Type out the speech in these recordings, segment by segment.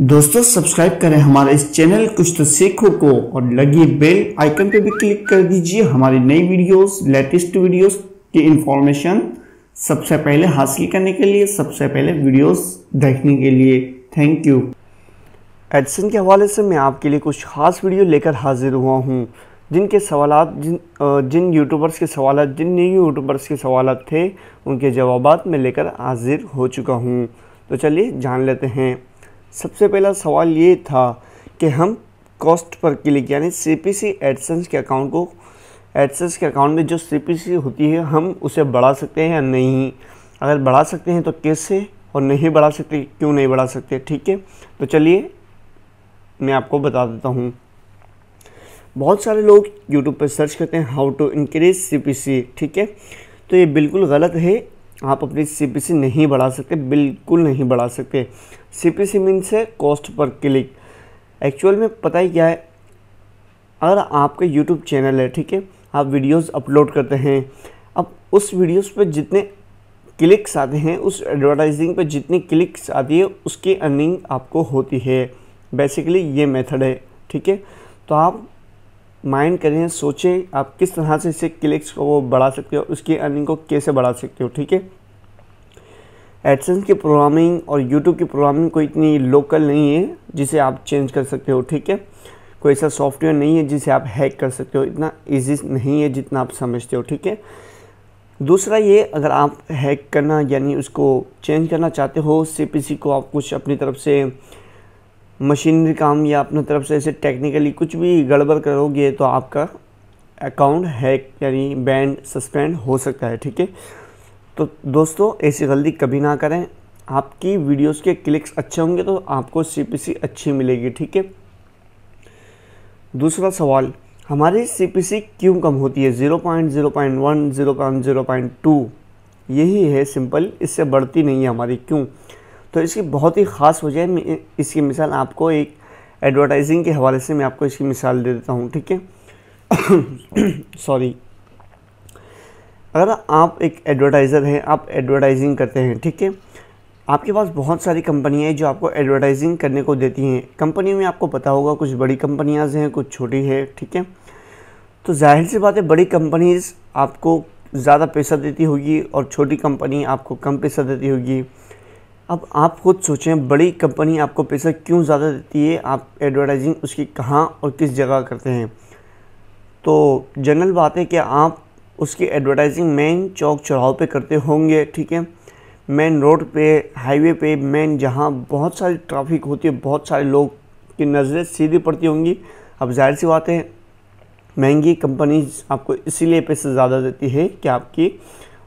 दोस्तों सब्सक्राइब करें हमारे इस चैनल कुछ तो सीखो को और लगी बेल आइकन पे भी क्लिक कर दीजिए हमारी नई वीडियोस लेटेस्ट वीडियोस की इंफॉर्मेशन सबसे पहले हासिल करने के लिए सबसे पहले वीडियोस देखने के लिए थैंक यू एडसन के हवाले से मैं आपके लिए कुछ खास वीडियो लेकर हाजिर हुआ हूँ जिनके सवाल जिन जिन यूट्यूबर्स के सवाल जिन नई यूट्यूबर्स के सवाल थे उनके जवाब मैं लेकर हाजिर हो चुका हूँ तो चलिए जान लेते हैं सबसे पहला सवाल ये था कि हम कॉस्ट पर क्लिक यानी सी पी सी एडसेंस के अकाउंट को एडसेंस के अकाउंट में जो सी पी सी होती है हम उसे बढ़ा सकते हैं या नहीं अगर बढ़ा सकते हैं तो कैसे और नहीं बढ़ा सकते क्यों नहीं बढ़ा सकते ठीक है तो चलिए मैं आपको बता देता हूँ बहुत सारे लोग यूट्यूब पर सर्च करते हैं how to increase C P C ठीक है तो ये बिल्कुल गलत है आप अपनी सीपीसी नहीं बढ़ा सकते बिल्कुल नहीं बढ़ा सकते सीपीसी मीन्स है कॉस्ट पर क्लिक एक्चुअल में पता ही क्या है अगर आपका यूट्यूब चैनल है ठीक है आप वीडियोस अपलोड करते हैं अब उस वीडियोस पर जितने क्लिक्स आते हैं उस एडवर्टाइजिंग पर जितनी क्लिक्स आती है उसकी अर्निंग आपको होती है बेसिकली ये मेथड है ठीक है तो आप माइंड करें सोचें आप किस तरह से इसे क्लिक्स को बढ़ा सकते हो उसकी अर्निंग को कैसे बढ़ा सकते हो ठीक है एडसेंस की प्रोग्रामिंग और यूट्यूब की प्रोग्रामिंग कोई इतनी लोकल नहीं है जिसे आप चेंज कर सकते हो ठीक है कोई ऐसा सॉफ्टवेयर नहीं है जिसे आप हैक कर सकते हो इतना ईजी नहीं है जितना आप समझते हो ठीक है दूसरा ये अगर आप हैक करना यानी उसको चेंज करना चाहते हो सी को आप कुछ अपनी तरफ से मशीनरी काम या अपने तरफ से ऐसे टेक्निकली कुछ भी गड़बड़ करोगे तो आपका अकाउंट हैक यानी बैंड सस्पेंड हो सकता है ठीक है तो दोस्तों ऐसी गलती कभी ना करें आपकी वीडियोस के क्लिक्स अच्छे होंगे तो आपको सीपीसी अच्छी मिलेगी ठीक है दूसरा सवाल हमारी सीपीसी क्यों कम होती है zero point zero point one zero point zero point two यही है सिंपल इससे बढ़ती नहीं है हमारी क्यों तो इसकी बहुत ही ख़ास वजह है इसकी मिसाल आपको एक एडवर्टाइजिंग के हवाले से मैं आपको इसकी मिसाल दे देता हूँ ठीक है सॉरी अगर आप एक एडवर्टाइज़र हैं आप एडवर्टाइजिंग करते हैं ठीक है आपके पास बहुत सारी कंपनियाँ हैं जो आपको एडवर्टाइजिंग करने को देती हैं कंपनी में आपको पता होगा कुछ बड़ी कंपनियाज हैं कुछ छोटी है ठीक है तो जाहिर सी बात है बड़ी कंपनीज़ आपको ज़्यादा पैसा देती होगी और छोटी कंपनी आपको कम पैसा देती होगी अब आप खुद सोचें बड़ी कंपनी आपको पैसा क्यों ज़्यादा देती है आप एडवर्टाइजिंग उसकी कहाँ और किस जगह करते हैं तो जनरल बात है कि आप उसकी एडवर्टाइजिंग मेन चौक चौराहों पे करते होंगे ठीक है मेन रोड पे हाईवे पे मेन जहाँ बहुत सारी ट्रैफिक होती है बहुत सारे लोग की नज़रें सीधी पड़ती होंगी अब जाहिर सी बात है महंगी कंपनीज आपको इसीलिए पैसे ज़्यादा देती है कि आपकी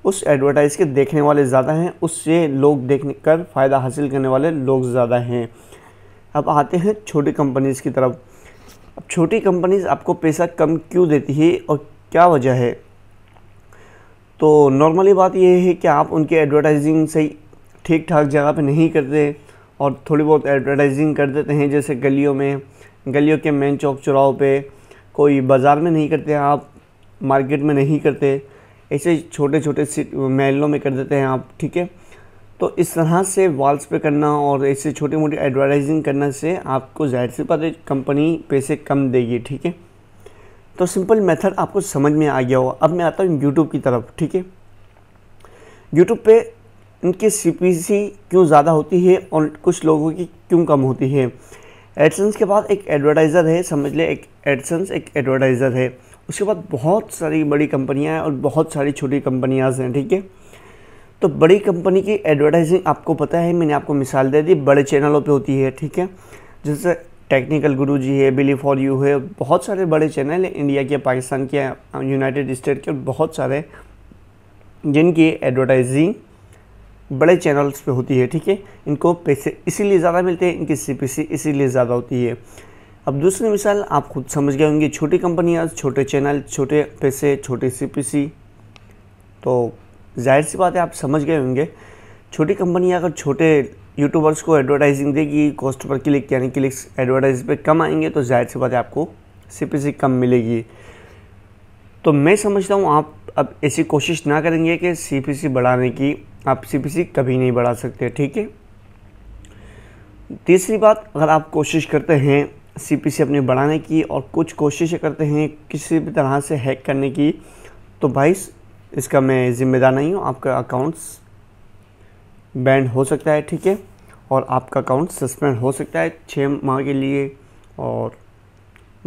उस एडवर्टाइज़ के देखने वाले ज़्यादा हैं उससे लोग देखने कर फ़ायदा हासिल करने वाले लोग ज़्यादा हैं अब आते हैं छोटी कंपनीज़ की तरफ अब छोटी कंपनीज़ आपको पैसा कम क्यों देती है और क्या वजह है तो नॉर्मली बात यह है कि आप उनकी एडवर्टाइजिंग सही ठीक ठाक जगह पे नहीं करते और थोड़ी बहुत एडवर्टाइजिंग कर देते हैं जैसे गलियों में गलियों के मेन चौक चुराव पे कोई बाज़ार में नहीं करते आप मार्केट में नहीं करते ऐसे छोटे छोटे महलों में कर देते हैं आप ठीक है तो इस तरह से वॉल्स पे करना और ऐसे छोटी मोटी एडवर्टाइजिंग करना से आपको जाहिर सी बात कंपनी पैसे कम देगी ठीक है तो सिंपल मेथड आपको समझ में आ गया होगा अब मैं आता हूँ यूट्यूब की तरफ ठीक है यूट्यूब पे इनके सी क्यों ज़्यादा होती है और कुछ लोगों की क्यों कम होती है एडसन्स के बाद एक एडवर्टाइज़र है समझ ले एक एडसन्स एक एडवर्टाइज़र है उसके बाद बहुत सारी बड़ी कंपनियाँ हैं और बहुत सारी छोटी कंपनियाज़ हैं ठीक है तो बड़ी कंपनी की एडवर्टाइजिंग आपको पता है मैंने आपको मिसाल दे दी बड़े चैनलों पे होती है ठीक है जैसे टेक्निकल गुरु जी है बिली फॉर यू है बहुत सारे बड़े चैनल हैं इंडिया के पाकिस्तान के यूनाइटेड स्टेट के बहुत सारे जिनकी एडवर्टाइजिंग बड़े चैनल्स पे होती है ठीक है इनको पैसे इसीलिए ज़्यादा मिलते हैं इनकी सी इसीलिए ज़्यादा होती है अब दूसरी मिसाल आप खुद समझ गए होंगे छोटी कंपनियाँ छोटे चैनल छोटे पैसे छोटे सी तो जाहिर सी बात है आप समझ गए होंगे छोटी कंपनियाँ अगर छोटे यूट्यूबर्स को एडवर्टाइजिंग देगी कॉस्ट पर क्लिक यानी क्लिक्स एडवर्टाइज पे कम आएंगे तो जाहिर सी बात है आपको सी कम मिलेगी तो मैं समझता हूँ आप अब ऐसी कोशिश ना करेंगे कि सी बढ़ाने की आप सी कभी नहीं बढ़ा सकते ठीक है तीसरी बात अगर आप कोशिश करते हैं सीपीसी अपने बढ़ाने की और कुछ कोशिशें करते हैं किसी भी तरह से हैक करने की तो भाई इसका मैं ज़िम्मेदार नहीं हूँ आपका अकाउंट्स बैंड हो सकता है ठीक है और आपका अकाउंट सस्पेंड हो सकता है छः माह के लिए और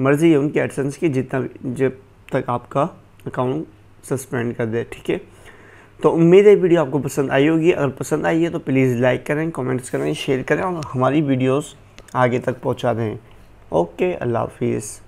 मर्ज़ी है उनकी एडसेंस की जितना जब तक आपका अकाउंट सस्पेंड कर दे ठीक है तो उम्मीद है वीडियो आपको पसंद आई होगी अगर पसंद आई है तो प्लीज़ लाइक करें कमेंट्स करें शेयर करें और हमारी वीडियोस आगे तक पहुंचा दें okay allah hafiz